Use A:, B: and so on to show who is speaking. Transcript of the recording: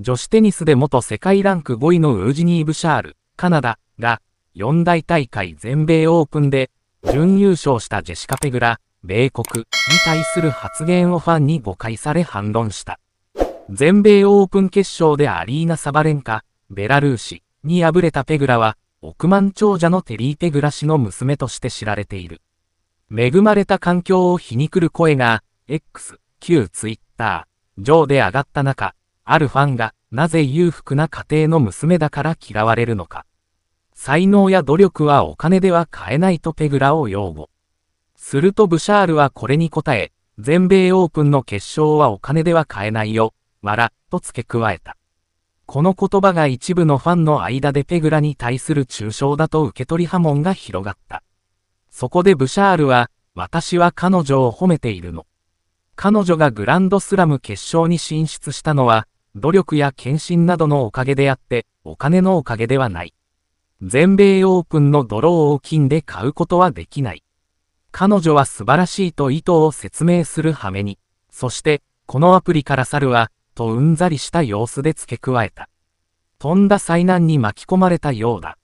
A: 女子テニスで元世界ランク5位のウージニー・ブシャール、カナダが四大大会全米オープンで準優勝したジェシカ・ペグラ、米国に対する発言をファンに誤解され反論した。全米オープン決勝でアリーナ・サバレンカ、ベラルーシに敗れたペグラは、億万長者のテリー・ペグラ氏の娘として知られている。恵まれた環境を皮肉る声が、X、旧 Twitter 上で上がった中、あるファンが、なぜ裕福な家庭の娘だから嫌われるのか。才能や努力はお金では買えないとペグラを擁護。するとブシャールはこれに答え、全米オープンの決勝はお金では買えないよ、笑、と付け加えた。この言葉が一部のファンの間でペグラに対する中傷だと受け取り波紋が広がった。そこでブシャールは、私は彼女を褒めているの。彼女がグランドスラム決勝に進出したのは、努力や献身などのおかげであって、お金のおかげではない。全米オープンのドローを金で買うことはできない。彼女は素晴らしいと意図を説明する羽目に、そして、このアプリから猿は、とうんざりした様子で付け加えた。とんだ災難に巻き込まれたようだ。